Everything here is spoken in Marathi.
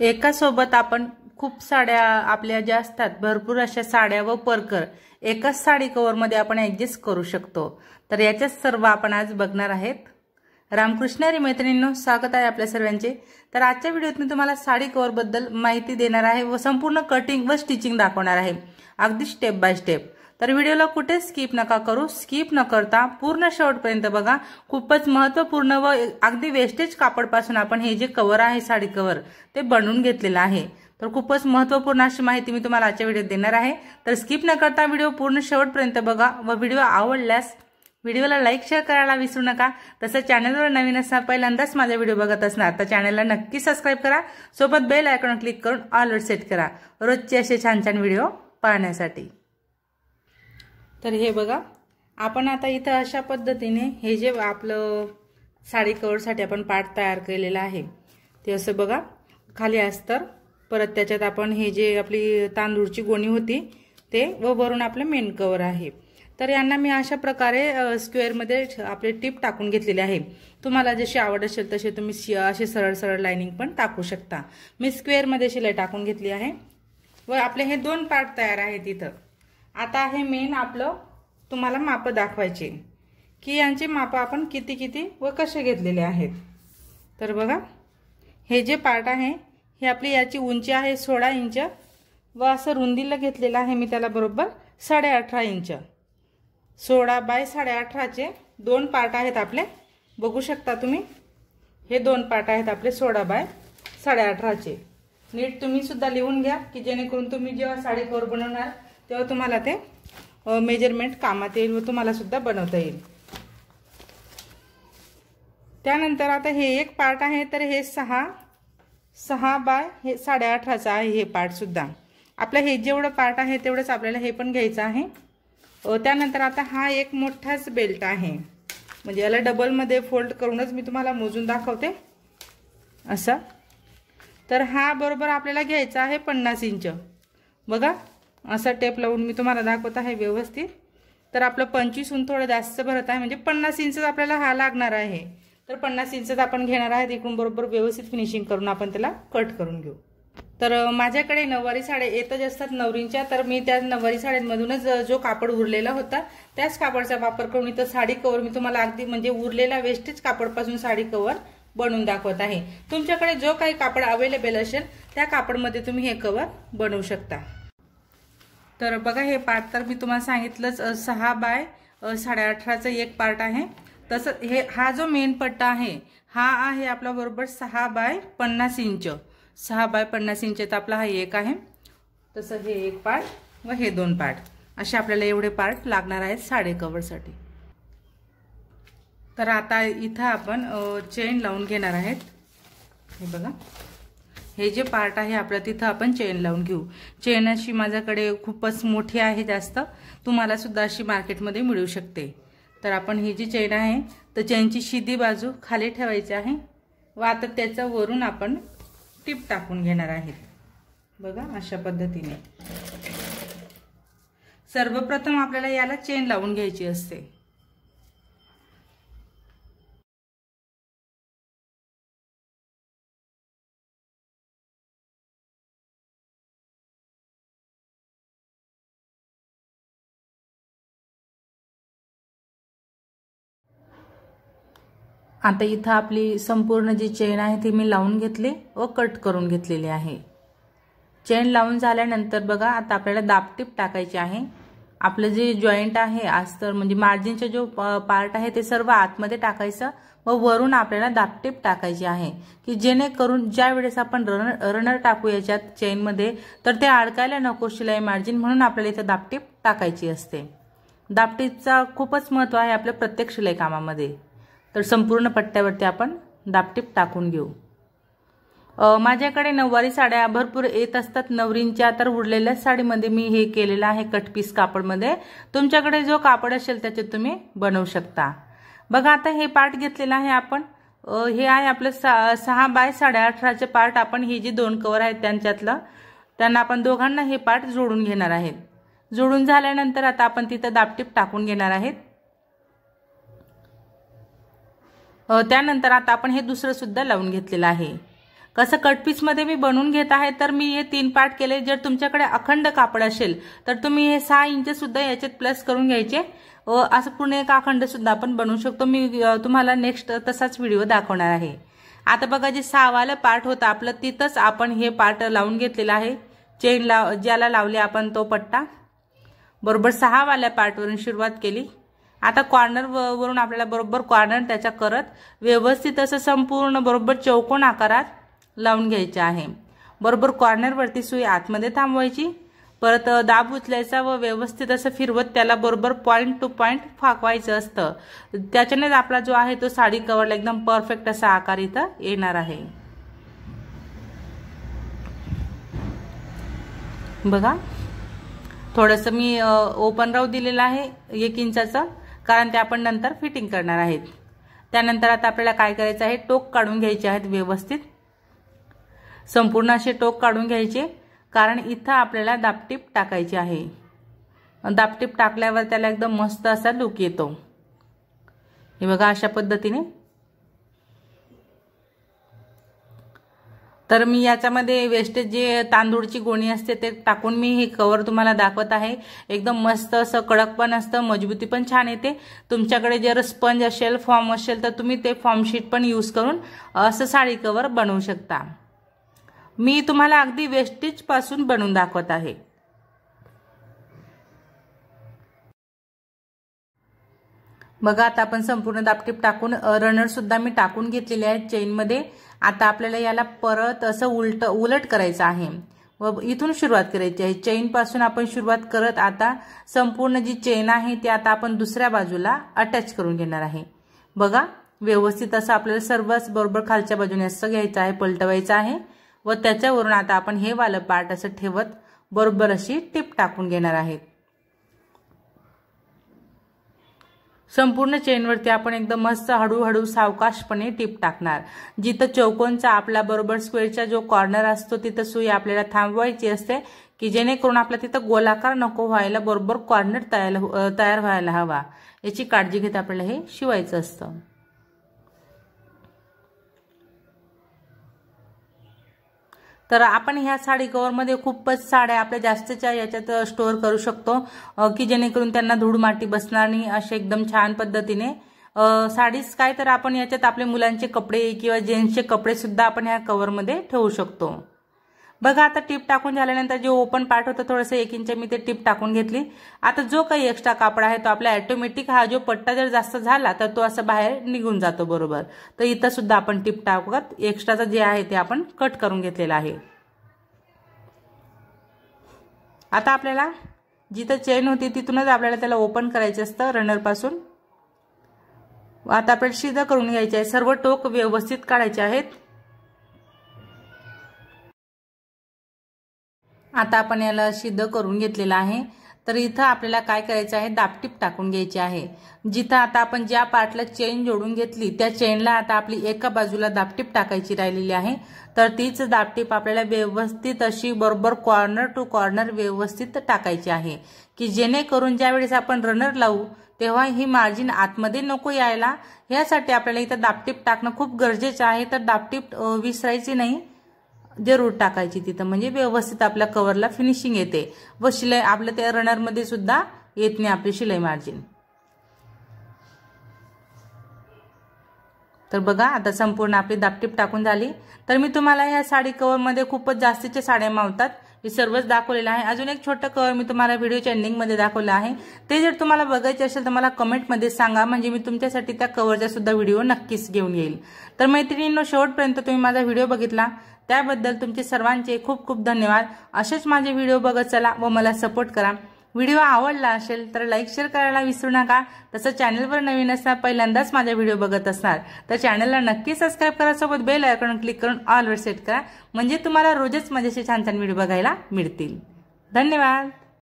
एकासोबत आपण खूप साड्या आपल्या ज्या असतात भरपूर अशा साड्या व परकर एकाच साडी कवरमध्ये आपण ऍडजस्ट करू शकतो तर याच्याच सर्व आपण आज बघणार आहेत रामकृष्णारी मैत्रिणींनो स्वागत आहे आपल्या सर्वांचे तर आजच्या व्हिडिओत मी तुम्हाला साडी बद्दल माहिती देणार आहे व संपूर्ण कटिंग व स्टिचिंग दाखवणार आहे अगदी स्टेप बाय स्टेप तर व्हिडिओला कुठे स्किप नका करू स्किप न करता पूर्ण शेवटपर्यंत बघा खूपच महत्वपूर्ण व अगदी वेस्टेज कापडपासून आपण हे जे कवर आहे साडी कवर ते बनवून घेतलेलं आहे तर खूपच महत्वपूर्ण अशी माहिती मी तुम्हाला आजच्या व्हिडिओत देणार आहे तर स्किप न करता व्हिडिओ पूर्ण शेवटपर्यंत बघा व व्हिडिओ आवडल्यास व्हिडिओला लाईक शेअर करायला विसरू नका तसं चॅनलवर नवीन असणार पहिल्यांदाच माझा व्हिडिओ बघत असणार तर चॅनलला नक्की सबस्क्राईब करा सोबत बेल आयकॉन क्लिक करून अलर्ट सेट करा रोजचे असे छान छान व्हिडिओ पाहण्यासाठी तर हे बघा आपण आता इथं अशा पद्धतीने हे जे आपलं साडी कवरसाठी आपण पार्ट तयार केलेलं आहे ते असं बघा खाली अस्तर परत त्याच्यात आपण हे जे आपली तांदूळची गोणी होती ते व वरून आपलं मेन कवर आहे तर यांना मी अशा प्रकारे स्क्वेअरमध्ये आपले टीप टाकून घेतलेले आहे तुम्हाला जशी आवड असेल तसे तुम्ही शि असे सरळ सरळ लाईनिंग पण टाकू शकता मी स्क्वेअरमध्ये शिलाई टाकून घेतली आहे व आपले हे दोन पार्ट तयार आहेत इथं आता हे मेन आपलं तुम्हाला मापं दाखवायचे की यांचे मापं आपण किती किती व कसे घेतलेले आहेत तर बघा हे जे पार्ट आहे हे आपली याची उंची आहे सोळा इंच व असं रुंदीला घेतलेलं आहे मी त्याला बरोबर साडेअठरा इंच सोळा बाय साडेअठराचे दोन पार्ट आहेत आपले बघू शकता तुम्ही हे दोन पार्ट आहेत आपले सोळा बाय साडेअठराचे नीट तुम्हीसुद्धा लिहून घ्या की जेणेकरून तुम्ही जेव्हा साडेकोर बनवणार तेव्हा तुम्हाला ते मेजरमेंट कामात येईल व तुम्हालासुद्धा बनवता येईल त्यानंतर आता हे एक पार्ट आहे तर हे सहा सहा बाय हे साडेअठराचं आहे हे पार्टसुद्धा आपलं हे जेवढं पार्ट आहे तेवढंच आपल्याला हे पण घ्यायचं आहे त्यानंतर आता हा एक मोठाच बेल्ट आहे म्हणजे याला डबलमध्ये फोल्ड करूनच मी तुम्हाला मोजून दाखवते असं तर हा बरोबर आपल्याला घ्यायचा आहे पन्नास इंच बघा असा टेप लावून मी तुम्हाला दाखवत आहे व्यवस्थित तर आपलं पंचवीसहून थोडं जास्त भरत आहे म्हणजे पन्नास इंचच आपल्याला हा लागणार आहे तर पन्नास इंचच आपण घेणार आहे तिकडून बरोबर व्यवस्थित फिनिशिंग करून आपण त्याला कट करून घेऊ तर माझ्याकडे नववारी साड्या येतच असतात नवरींच्या तर मी त्या नववारी साड्यांमधूनच जो कापड उरलेला होता त्याच कापडचा वापर करून इथं साडी कवर मी तुम्हाला अगदी म्हणजे उरलेला वेस्टेज कापडपासून साडी कवर बनवून दाखवत आहे तुमच्याकडे जो काही कापड अवेलेबल असेल त्या कापडमध्ये तुम्ही हे कवर बनवू शकता तर बघा हे पार्ट तर मी तुम्हाला सांगितलंच सहा बाय साडे अठराचं एक पार्ट आहे तसं हे हा जो मेन पट्टा आहे हा आहे आपला बरोबर सहा बाय पन्नास इंच सहा बाय पन्नास इंच तर आपला हा एक आहे तसं हे एक पार्ट व हे दोन पार्ट असे आपल्याला एवढे पार्ट लागणार आहेत साडे कवरसाठी तर आता इथं आपण चेन लावून घेणार आहेत हे बघा हे जे पार्ट आहे आपलं तिथं आपण चेन लावून घेऊ चेन अशी माझ्याकडे खूपच मोठी आहे जास्त तुम्हाला सुद्धा अशी मार्केटमध्ये मिळू शकते तर आपण ही जी चेन आहे तर चेनची शिदी बाजू खाली ठेवायची आहे व आता त्याचं वरून आपण टीप टाकून घेणार आहेत बघा अशा पद्धतीने सर्वप्रथम आपल्याला याला चेन लावून घ्यायची असते आता इथं आपली संपूर्ण जी चेन आहे ती मी लावून घेतली व कट करून घेतलेली आहे चेन लावून झाल्यानंतर बघा आता आपल्याला दापटीप टाकायची आहे आपलं जे जॉईंट आहे अस्तर म्हणजे मार्जिनचा जो पार्ट आहे ते सर्व आतमध्ये टाकायचं व वरून आपल्याला दापटीप टाकायची आहे की जेणेकरून ज्या वेळेस आपण रनर रनर टाकू याच्यात चेनमध्ये तर ते अडकायला नको शिलाई मार्जिन म्हणून आपल्याला इथं दापटीप टाकायची असते दापटीपचा खूपच महत्व आहे आपल्या प्रत्येक शिलाई कामामध्ये तर संपूर्ण पट्ट्यावरती आपण दापटीप टाकून घेऊ माझ्याकडे नऊवारी साड्या भरपूर येत असतात नवरींच्या तर उरलेल्या साडीमध्ये मी हे केलेलं आहे कटपीस कापडमध्ये तुमच्याकडे जो कापड असेल त्याचे तुम्ही बनवू शकता बघा आता हे पार्ट घेतलेलं आहे आपण हे आहे आपलं सहा बाय साडे अठराचे पार्ट आपण हे जे दोन कवर आहेत त्यांच्यातलं त्यांना आपण दोघांना हे पार्ट जोडून घेणार आहेत जोडून झाल्यानंतर आता आपण तिथं दापटीप टाकून घेणार आहेत त्यानंतर आता आपण हे दुसरं सुद्धा लावून घेतलेलं आहे कसं कटपीसमध्ये मी बनवून घेत आहे तर मी हे तीन पार्ट केले जर तुमच्याकडे अखंड कापड असेल तर तुम्ही हे सहा इंच सुद्धा याच्यात प्लस करून घ्यायचे असं पूर्ण एक अखंड सुद्धा आपण बनवू शकतो मी तुम्हाला नेक्स्ट तसाच व्हिडिओ दाखवणार आहे आता बघा जे सहावाला पार्ट होता आपलं तिथंच आपण हे पार्ट लावून घेतलेला आहे चेन ज्याला लावले आपण तो पट्टा बरोबर सहावाल्या पार्टवरून सुरुवात केली आता कॉर्नर वरून आपल्याला बरोबर कॉर्नर त्याच्या करत व्यवस्थित असं संपूर्ण बरोबर चौकोन आकारात लावून घ्यायचे आहे बरोबर कॉर्नरवरती सुई आतमध्ये थांबवायची परत दाब उचलायचा व व्यवस्थित असं फिरवत त्याला बरोबर पॉईंट टू पॉईंट फाकवायचं असतं त्याच्यानेच आपला जो आहे तो साडी कवरला एकदम परफेक्ट असा आकार इथं येणार आहे बघा थोडंसं मी ओपन राहू दिलेलं आहे एक इंचाचं कारण ते आपण नंतर फिटिंग करणार आहेत त्यानंतर आता आपल्याला काय करायचं आहे टोक काढून घ्यायचे आहेत व्यवस्थित संपूर्ण असे टोक काढून घ्यायचे कारण इथं आपल्याला दापटीप टाकायची आहे दापटीप टाकल्यावर त्याला एकदम मस्त असा लुक येतो हे बघा अशा पद्धतीने तर मी याच्यामध्ये वेस्टेज जे तांदूळची गोणी असते ते टाकून मी हे कवर तुम्हाला दाखवत आहे एकदम मस्त असं कडक पण असतं मजबूती पण छान येते तुमच्याकडे जर स्पंज असेल फॉर्म असेल तर तुम्ही ते फॉर्मशीट पण यूज करून असं साडी कवर बनवू शकता मी तुम्हाला अगदी वेस्टेजपासून बनवून दाखवत आहे बघा आता आपण संपूर्ण दापटीप टाकून रनर सुद्धा मी टाकून घेतलेले आहे चेनमध्ये आता आपल्याला याला परत असं उलट उलट करायचं आहे व इथून सुरुवात करायची आहे चेनपासून आपण सुरुवात करत आता संपूर्ण जी चेन आहे ती आता आपण दुसऱ्या बाजूला अटॅच करून घेणार आहे बघा व्यवस्थित असं आपल्याला सर्वच बरोबर खालच्या बाजूने असं घ्यायचं आहे पलटवायचं आहे व त्याच्यावरून आता आपण हे वालं पार्ट असं ठेवत बरोबर अशी टिप टाकून घेणार आहेत संपूर्ण चेनवरती आपण एकदम मस्त हळूहळू सावकाशपणे टीप टाकणार जिथं चौकोनचा आपला बरोबर स्क्वेअरचा जो कॉर्नर असतो तिथं सुई आपल्याला थांबवायची असते की जेणेकरून आपला तिथं गोलाकार नको व्हायला बरोबर कॉर्नर तयार हो-, तयार व्हायला हवा याची काळजी घेत आपल्याला हे शिवायचं असतं तर आपण ह्या साडी कवरमध्ये खूपच साड्या आपल्या जास्तच्या याच्यात स्टोअर करू शकतो की जेणेकरून त्यांना धूळ माटी बसणार नाही असे एकदम छान पद्धतीने साडीच काय तर आपण याच्यात आपल्या मुलांचे कपडे किंवा जेंट्सचे कपडे सुद्धा आपण ह्या कवरमध्ये ठेवू शकतो बघा आता टिप टाकून झाल्यानंतर जे ओपन पार्ट होतं थोडंसं एक इंच मी ते टिप टाकून घेतली आता जो काही एक्स्ट्रा कापड आहे तो आपला ऑटोमॅटिक हा जो पट्टा जर जास्त झाला तर तो असं बाहेर निघून जातो बरोबर तर इथं सुद्धा आपण टिप टाकत एक्स्ट्राचं जे आहे ते आपण कट करून घेतलेलं आहे आता आपल्याला जिथं चेन होती तिथूनच आपल्याला त्याला ओपन करायचं असतं रनरपासून आता आपल्याला शिधं करून घ्यायचे आहे सर्व टोक व्यवस्थित काढायचे आहेत आता आपण याला सिद्ध करून घेतलेलं आहे तर इथं आपल्याला काय करायचं आहे दापटीप टाकून घ्यायची आहे जिथं आता आपण ज्या पार्टला चेन जोडून घेतली त्या चेनला आता आपली एका बाजूला दापटीप टाकायची राहिलेली आहे तर तीच दापटीप आपल्याला व्यवस्थित अशी बरोबर कॉर्नर टू कॉर्नर व्यवस्थित टाकायची आहे की जेणेकरून ज्यावेळेस आपण रनर लावू तेव्हा ही मार्जिन आतमध्ये नको यायला यासाठी आपल्याला इथं दापटीप टाकणं खूप गरजेचं आहे तर दापटीप विसरायची नाही जरूर टाकायची तिथं म्हणजे व्यवस्थित आपल्या कवरला फिनिशिंग येते व शिलाई आपल्या त्या रनरमध्ये सुद्धा येत नाही आपली शिलाई मार्जिन तर बघा आता संपूर्ण आपली दापटीप टाकून झाली तर मी तुम्हाला या साडी कवरमध्ये खूपच जास्तीच्या साड्या मावतात हे सर्वच दाखवलेलं आहे अजून एक छोटं कवर मी तुम्हाला व्हिडिओच्या एंडिंगमध्ये दाखवलं आहे ते जर तुम्हाला बघायचे असेल तर मला कमेंटमध्ये सांगा म्हणजे मी तुमच्यासाठी त्या कवरचा सुद्धा व्हिडिओ नक्कीच घेऊन येईल तर मैत्रिणींनो शेवटपर्यंत तुम्ही माझा व्हिडिओ बघितला त्याबद्दल तुमचे सर्वांचे खूप खूप धन्यवाद असेच माझे व्हिडिओ बघत चला व मला सपोर्ट करा व्हिडिओ आवडला असेल तर लाईक शेअर करायला विसरू नका तसं चॅनलवर नवीन असणार पहिल्यांदाच माझ्या व्हिडिओ बघत असणार तर चॅनलला नक्की सबस्क्राईब करा सोबत बेल आयकॉन क्लिक करून ऑलवर सेट करा म्हणजे तुम्हाला रोजच माझ्याशी छान छान व्हिडिओ बघायला मिळतील धन्यवाद